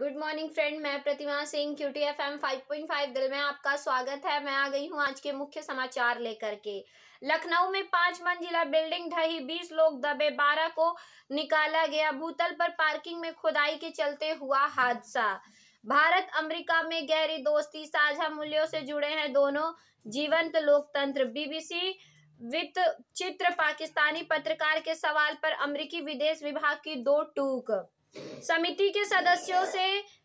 good morning friend मैं Pratima Singh Q T F M five point five दिल में आपका स्वागत है मैं आ गई हूँ आज के मुख्य समाचार लेकर के लखनऊ में पांच मंजिला बिल्डिंग ढही बीस लोग दबे बारह को निकाला गया भूतल पर पार्किंग में खुदाई के चलते हुआ हादसा भारत अमेरिका में गहरी दोस्ती साझा मूल्यों से जुड़े हैं दोनों जीवंत लोकतंत्र बीबीसी वित्त चित्र पाकिस्तानी पत्रकार के सवाल पर अमरीकी विदेश विभाग की दो टूक समिति के सदस्यों से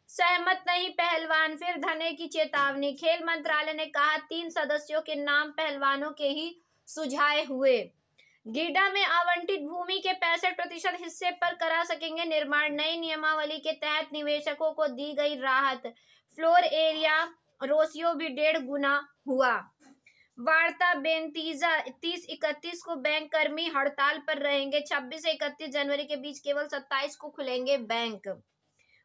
सहमत नहीं पहलवान फिर धने की चेतावनी खेल मंत्रालय ने कहा तीन सदस्यों के नाम पहलवानों के ही सुझाए हुए गीडा में आवंटित भूमि के पैंसठ प्रतिशत हिस्से पर करा सकेंगे निर्माण नई नियमावली के तहत निवेशकों को दी गई राहत फ्लोर एरिया रोसियो भी डेढ़ गुना हुआ वार्ता बेनतीजा तीस इकतीस को बैंक कर्मी हड़ताल पर रहेंगे छब्बीस से इकतीस जनवरी के बीच केवल सत्ताईस को खुलेंगे बैंक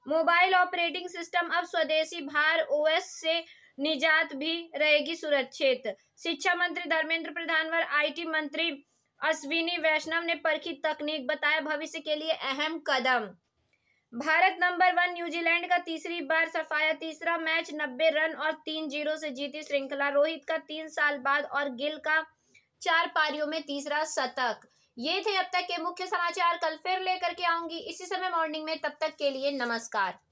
मोबाइल ऑपरेटिंग सिस्टम अब स्वदेशी भार ओएस से निजात भी रहेगी सुरक्षित शिक्षा मंत्री धर्मेंद्र प्रधान व आईटी मंत्री अश्विनी वैष्णव ने परखी तकनीक बताया भविष्य के लिए अहम कदम भारत नंबर वन न्यूजीलैंड का तीसरी बार सफाया तीसरा मैच नब्बे रन और तीन जीरो से जीती श्रृंखला रोहित का तीन साल बाद और गिल का चार पारियों में तीसरा शतक ये थे अब तक के मुख्य समाचार कल फिर लेकर के आऊंगी इसी समय मॉर्निंग में तब तक के लिए नमस्कार